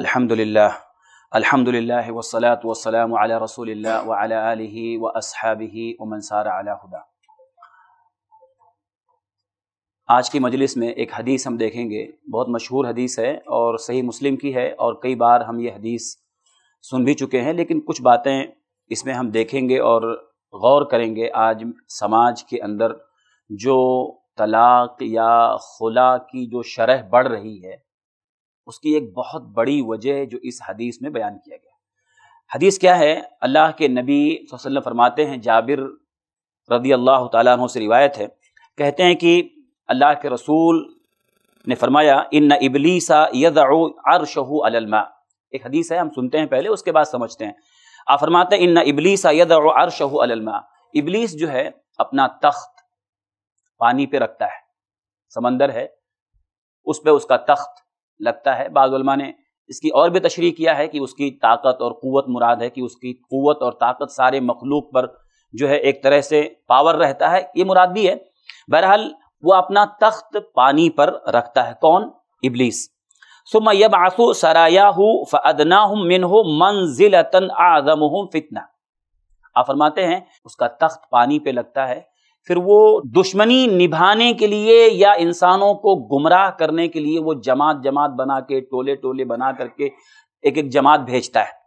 अल्हम्दुलिल्लाह अल्हम्दुलिल्लाह वसलात वसलाम अला रसूलिल्लाह व अला आलिहि व अस्हाबिहि व मनसार अला हुदा आज की मजलिस में एक हदीस हम देखेंगे बहुत मशहूर हदीस है और सही मुस्लिम की है और कई बार हम ये हदीस सुन भी चुके हैं लेकिन कुछ बातें इसमें हम देखेंगे और गौर करेंगे आज समाज के अंदर जो तलाक या खुला की जो शरह बढ़ रही है उसकी एक बहुत बड़ी वजह जो इस हदीस में बयान किया गया हदीस क्या है अल्लाह के नबी वसल्लम फरमाते हैं जाबिर रदी अल्लाह तु से रिवायत है कहते हैं कि अल्लाह के रसूल ने फरमाया इन इबलीसा यदो अरशहू अलमा एक हदीस है हम सुनते हैं पहले उसके बाद समझते हैं आप फरमाते हैं इन इबलीसा अर अरशहू अलमा इबलीस जो है अपना तख्त पानी पे रखता है समंदर है उस पर उसका तख्त लगता है बाद ने इसकी और भी तशरी किया है कि उसकी ताकत और क़वत मुराद है कि उसकी क़वत और ताकत सारे मखलूक पर जो है एक तरह से पावर रहता है ये मुराद भी है बहरहाल वो अपना तख्त पानी पर रखता है कौन इबलीस सुम यब आंसू सराया हो फदना हूँ मिन हो मंजिल आजम हूँ फितना आप फरमाते हैं उसका तख्त पानी पे लगता है फिर वो दुश्मनी निभाने के लिए या इंसानों को गुमराह करने के लिए वो जमात जमात बना के टोले टोले बना करके एक एक जमात भेजता है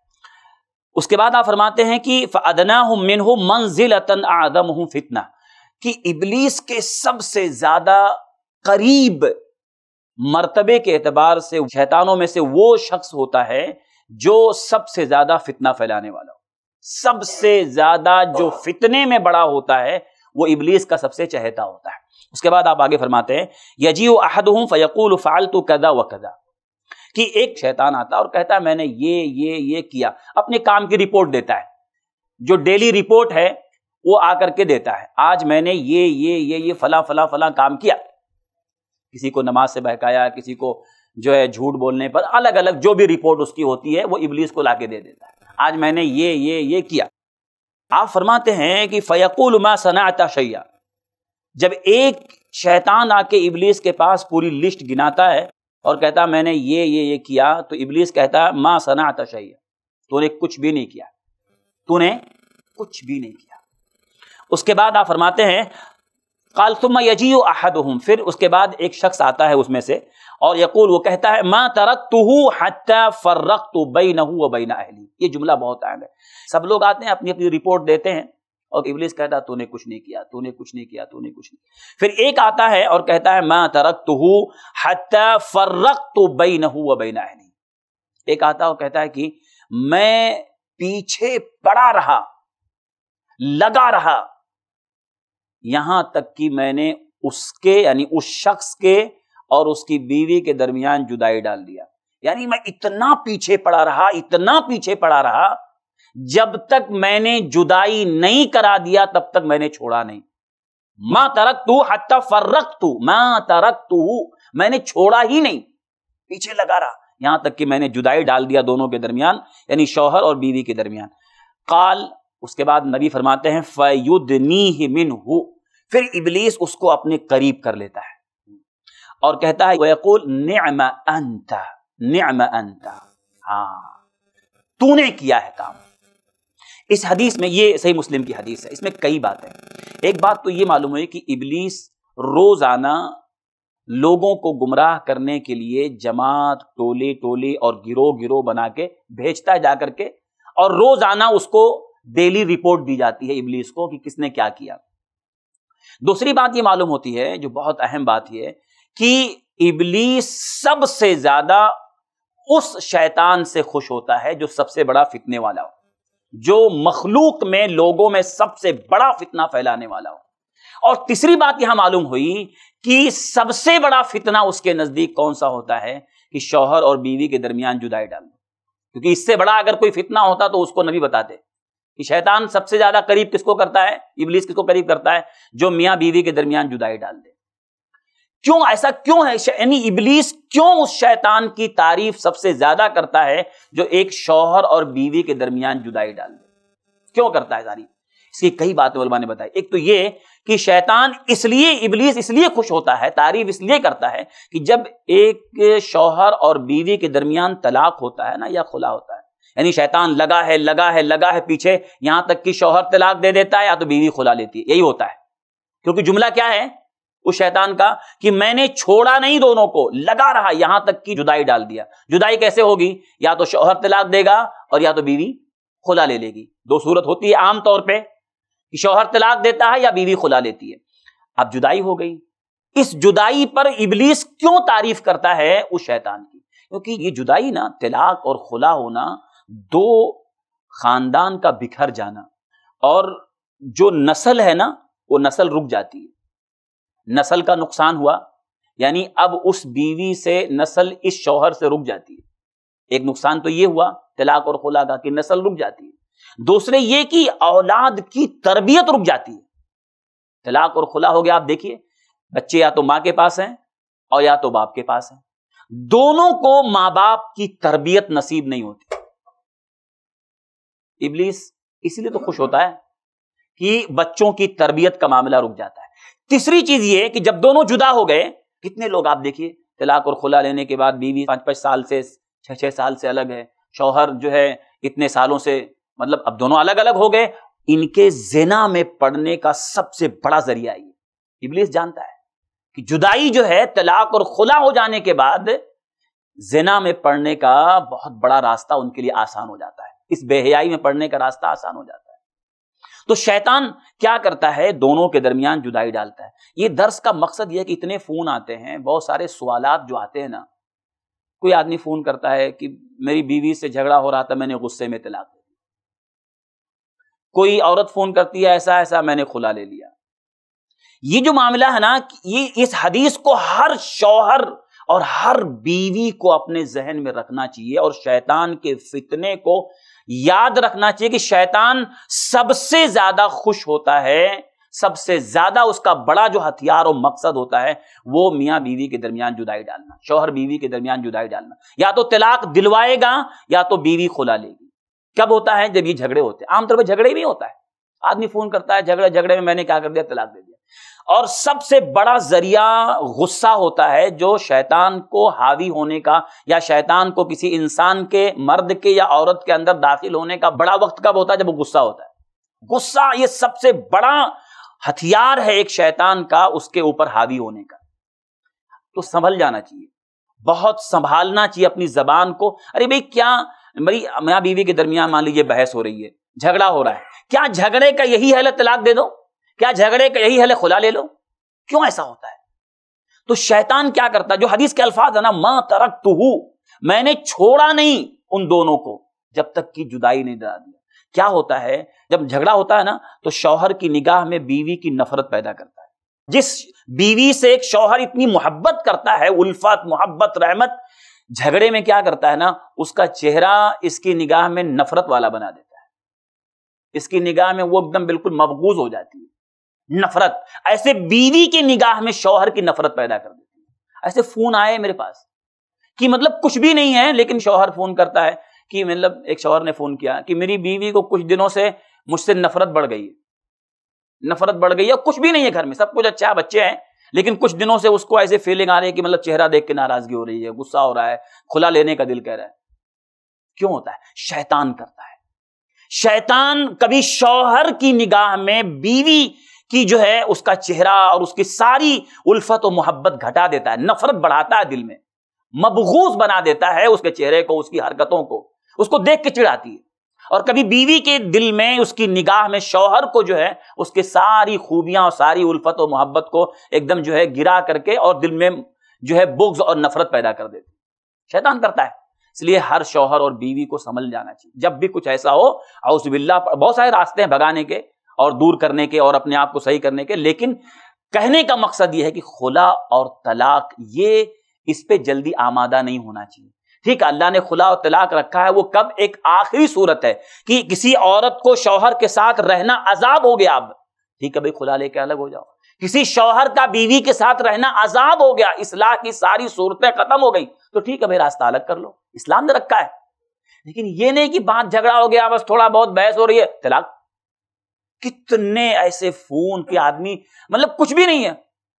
उसके बाद आप फरमाते हैं कि फ़दना मिन हूं मंजिल आदम हूं फितना कि इबलीस के सबसे ज़्यादा करीब मर्तबे के एतबार से शैतानों में से वो शख्स होता है जो सबसे ज़्यादा फितना फैलाने वाला हो सबसे ज़्यादा जो फितने में बड़ा होता है वो इबलीस का सबसे चहेता होता है उसके बाद आप आगे फरमाते हैं यजी अहद हूँ फ़यकूल फ़ाल कदा व कदा कि एक शैतान आता और कहता है मैंने ये ये ये किया अपने काम की रिपोर्ट देता है जो डेली रिपोर्ट है वो आकर के देता है आज मैंने ये ये ये ये फला फला फला काम किया किसी को नमाज से बहकाया किसी को जो है झूठ बोलने पर अलग अलग जो भी रिपोर्ट उसकी होती है वो इबलीस को लाके दे देता है आज मैंने ये ये ये किया आप फरमाते हैं कि फ़यकुल मा सनाता शैया जब एक शैतान आके इबलीस के पास पूरी लिस्ट गिनाता है और कहता मैंने ये ये ये किया तो इबलीस कहता मा सनाता शैया तूने कुछ भी नहीं किया तूने कुछ भी नहीं किया उसके बाद आप फरमाते हैं कालतुम यजी अहद हूं फिर उसके बाद एक शख्स आता है उसमें से और यकूल वो कहता है मा तरक तू हत्या फ़र्रक तो बई नहू व ये जुमला बहुत अहम है सब लोग आते हैं अपनी अपनी रिपोर्ट देते हैं और इबलिस कहता है तूने कुछ नहीं किया तूने कुछ नहीं किया तूने कुछ नहीं फिर एक आता है और कहता है मैं तरक तो हूँ फर्रक तो बई न हूँ बई ना एक आता और कहता है कि मैं पीछे पड़ा रहा लगा रहा यहां तक कि मैंने उसके यानी उस शख्स के और उसकी बीवी के दरमियान जुदाई डाल दिया यानी मैं इतना पीछे पड़ा रहा इतना पीछे पड़ा रहा जब तक मैंने जुदाई नहीं करा दिया तब तक मैंने छोड़ा नहीं मां तरक तू हत्या फर्रक तू मां तरक तू मैंने छोड़ा ही नहीं पीछे लगा रहा यहां तक कि मैंने जुदाई डाल दिया दोनों के दरमियान यानी शौहर और बीवी के दरमियान काल उसके बाद नबी फरमाते हैं फयुदनी मिन हु फिर इबलीस उसको अपने करीब कर लेता है और कहता है वयकुल अंता नियम अंता हाँ तूने किया है काम इस हदीस में ये सही मुस्लिम की हदीस है इसमें कई बातें एक बात तो ये मालूम हुई कि इबलीस रोजाना लोगों को गुमराह करने के लिए जमात टोले टोले और गिरोह गिरोह बना के भेजता है जाकर के और रोजाना उसको डेली रिपोर्ट दी जाती है इबलीस को कि किसने क्या किया दूसरी बात यह मालूम होती है जो बहुत अहम बात यह कि इबलीस सबसे ज्यादा उस शैतान से खुश होता है जो सबसे बड़ा फितने वाला हो जो मखलूक में लोगों में सबसे बड़ा फितना फैलाने वाला हो और तीसरी बात यहां मालूम हुई कि सबसे बड़ा फितना उसके नजदीक कौन सा होता है कि शौहर और बीवी के दरमियान जुदाई डाल क्योंकि इससे बड़ा अगर कोई फितना होता तो उसको नबी बताते कि शैतान सबसे ज्यादा करीब किसको करता है इबलीस किसको करीब करता है जो मियाँ बीवी के दरमियान जुदाई डाल दे क्यों ऐसा क्यों है यानी इबलीस क्यों उस शैतान की तारीफ सबसे ज्यादा करता है जो एक शौहर और बीवी के दरमियान जुदाई डाल दे क्यों करता है तारीफ इसकी कई बातें उलमा ने बताई एक तो ये कि शैतान इसलिए इबलीस इसलिए खुश होता है तारीफ इसलिए करता है कि जब एक शौहर और बीवी के दरमियान तलाक होता है ना या खुला होता है यानी शैतान लगा है लगा है लगा है पीछे यहां तक कि शौहर तलाक दे देता है या तो बीवी खुला लेती है यही होता है क्योंकि जुमला क्या है उस शैतान का कि मैंने छोड़ा नहीं दोनों को लगा रहा यहां तक की जुदाई डाल दिया जुदाई कैसे होगी या तो शोहर तलाक देगा और या तो बीवी खुला ले लेगी दो सूरत होती है आमतौर पर कि शोहर तलाक देता है या बीवी खुला लेती है अब जुदाई हो गई इस जुदाई पर इबलीस क्यों तारीफ करता है उस शैतान की क्योंकि ये जुदाई ना तलाक और खुला होना दो खानदान का बिखर जाना और जो नस्ल है ना वो नस्ल रुक जाती है नस्ल का नुकसान हुआ यानी अब उस बीवी से नस्ल इस शौहर से रुक जाती है एक नुकसान तो ये हुआ तलाक और खुला का कि नस्ल रुक जाती है दूसरे ये कि औलाद की तरबियत रुक जाती है तलाक और खुला हो गया आप देखिए बच्चे या तो माँ के पास हैं और या तो बाप के पास हैं दोनों को माँ बाप की तरबियत नसीब नहीं होती इबलीस इसीलिए तो खुश होता है कि बच्चों की तरबियत का मामला रुक जाता है तीसरी चीज ये कि जब दोनों जुदा हो गए कितने लोग आप देखिए तलाक और खुला लेने के बाद बीवी पाँच पाँच साल से छह छह साल से अलग है शौहर जो है इतने सालों से मतलब अब दोनों अलग अलग हो गए इनके जेना में पड़ने का सबसे बड़ा जरिया ये इबलीस जानता है कि जुदाई जो है तलाक और खुला हो जाने के बाद जेना में पड़ने का बहुत बड़ा रास्ता उनके लिए आसान हो जाता है इस बेहयाई में पड़ने का रास्ता आसान हो जाता है तो शैतान क्या करता है दोनों के दरमियान जुदाई डालता है ये दर्श का मकसद यह कि इतने फोन आते हैं बहुत सारे सवाल जो आते हैं ना कोई आदमी फोन करता है कि मेरी बीवी से झगड़ा हो रहा था मैंने गुस्से में तलाक दे दी कोई औरत फोन करती है ऐसा ऐसा मैंने खुला ले लिया ये जो मामला है ना ये इस हदीस को हर शौहर और हर बीवी को अपने जहन में रखना चाहिए और शैतान के फितने को याद रखना चाहिए कि शैतान सबसे ज्यादा खुश होता है सबसे ज्यादा उसका बड़ा जो हथियार और मकसद होता है वो मियाँ बीवी के दरमियान जुदाई डालना शोहर बीवी के दरमियान जुदाई डालना या तो तलाक दिलवाएगा या तो बीवी खुला लेगी कब होता है जब ये झगड़े होते हैं आमतौर पर झगड़े भी होता है आदमी फोन करता है झगड़े झगड़े में मैंने क्या कर दिया तलाक दे दिया और सबसे बड़ा जरिया गुस्सा होता है जो शैतान को हावी होने का या शैतान को किसी इंसान के मर्द के या औरत के अंदर दाखिल होने का बड़ा वक्त कब होता है जब वो गुस्सा होता है गुस्सा ये सबसे बड़ा हथियार है एक शैतान का उसके ऊपर हावी होने का तो संभल जाना चाहिए बहुत संभालना चाहिए अपनी जबान को अरे भाई क्या मेरी मियाँ बीवी के दरमियान मान लीजिए बहस हो रही है झगड़ा हो रहा है क्या झगड़े का यही हल तलाक दे दो क्या झगड़े का यही है खुला ले लो क्यों ऐसा होता है तो शैतान क्या करता है जो हदीस के अल्फाज है ना मां तरक तू मैंने छोड़ा नहीं उन दोनों को जब तक की जुदाई नहीं डरा दिया क्या होता है जब झगड़ा होता है ना तो शौहर की निगाह में बीवी की नफरत पैदा करता है जिस बीवी से एक शौहर इतनी मोहब्बत करता है उल्फत मोहब्बत रहमत झगड़े में क्या करता है ना उसका चेहरा इसकी निगाह में नफरत वाला बना देता है इसकी निगाह में वो एकदम बिल्कुल मफगूज हो जाती है नफरत ऐसे बीवी की निगाह में शौहर की नफरत पैदा कर देती है ऐसे फोन आए मेरे पास कि मतलब कुछ भी नहीं है लेकिन शौहर फोन करता है कि मतलब एक शौहर ने फोन किया कि मेरी बीवी को कुछ दिनों से मुझसे नफरत बढ़ गई है नफरत बढ़ गई है कुछ भी नहीं है घर में सब कुछ अच्छा बच्चे हैं लेकिन कुछ दिनों से उसको ऐसे फीलिंग आ रही है कि मतलब चेहरा देख के नाराजगी हो रही है गुस्सा हो रहा है खुला लेने का दिल कह रहा है क्यों होता है शैतान करता है शैतान कभी शौहर की निगाह में बीवी की जो है उसका चेहरा और उसकी सारी उल्फत और मोहब्बत घटा देता है नफरत बढ़ाता है दिल में मबगूस बना देता है उसके चेहरे को उसकी हरकतों को उसको देख के चिढ़ाती है और कभी बीवी के दिल में उसकी निगाह में शौहर को जो है उसके सारी खूबियां और सारी उल्फत और मोहब्बत को एकदम जो है गिरा करके और दिल में जो है बुग्ज और नफरत पैदा कर देती शैतान करता है इसलिए हर शौहर और बीवी को समझ जाना चाहिए जब भी कुछ ऐसा हो और बहुत सारे रास्ते हैं भगाने के और दूर करने के और अपने आप को सही करने के लेकिन कहने का मकसद यह है कि खुला और तलाक ये इस पर जल्दी आमादा नहीं होना चाहिए ठीक है अल्लाह ने खुला और तलाक रखा है वो कब एक आखिरी सूरत है कि किसी औरत को शौहर के साथ रहना अजाब हो गया अब ठीक है भाई खुला लेके अलग हो जाओ किसी शौहर का बीवी के साथ रहना अजाब हो गया इस्लाह की सारी सूरतें खत्म हो गई तो ठीक है भाई रास्ता अलग कर लो इस्लाम ने रखा है लेकिन ये नहीं कि बात झगड़ा हो गया बस थोड़ा बहुत बहस हो रही है तलाक कितने ऐसे फोन के आदमी मतलब कुछ भी नहीं है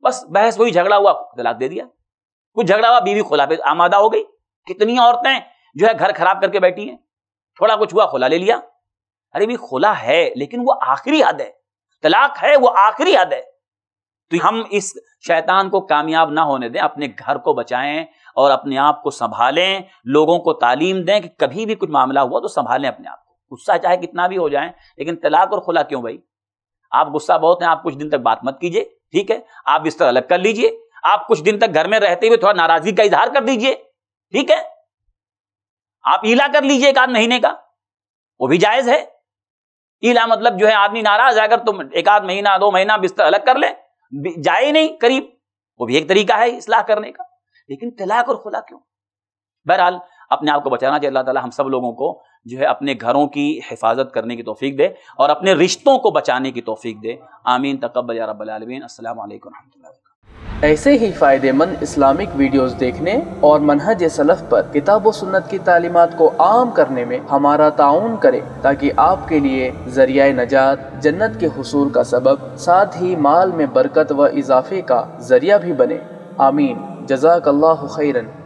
बस बहस वही झगड़ा हुआ तलाक तो दे दिया कुछ झगड़ा हुआ बीवी खोला पे आमादा हो गई कितनी औरतें जो है घर खराब करके बैठी हैं थोड़ा कुछ हुआ खोला ले लिया अरे भी खोला है लेकिन वो आखिरी हद है तलाक है वो आखिरी हद है तो हम इस शैतान को कामयाब ना होने दें अपने घर को बचाएं और अपने आप को संभालें लोगों को तालीम दें कि कभी भी कुछ मामला हुआ तो संभालें अपने आप गुस्सा चाहे कितना भी हो जाए लेकिन तलाक और खुला क्यों भाई आप गुस्सा बहुत है आप कुछ दिन तक बात मत कीजिए ठीक है आप बिस्तर अलग कर लीजिए आप कुछ दिन तक घर में रहते हुए थोड़ा नाराजगी का इजहार कर दीजिए ठीक है आप ईला कर लीजिए एक आध महीने का वो भी जायज है ईला मतलब जो है आदमी नाराज है अगर तुम एक आध महीना दो महीना बिस्तर अलग कर ले जाए नहीं करीब वो भी एक तरीका है इसलाह करने का लेकिन तलाक और खुला क्यों बहरहाल अपने आप को बचाना चाहिए अल्लाह ताला हम सब लोगों को जो है अपने घरों की हिफाजत करने की तोफ़ी दे और अपने रिश्तों को बचाने की तोफ़ी दे आमीन तकबल रबालमीन असल ऐसे ही फ़ायदेमंद इस्लामिक वीडियोस देखने और मनहज सलफ़ पर किताब सुन्नत की तालीमत को आम करने में हमारा ताउन करें ताकि आपके लिए जरिया नजात जन्नत के हसूल का सबब साथ ही माल में बरकत व इजाफे का जरिया भी बने आमीन जजाक खैरन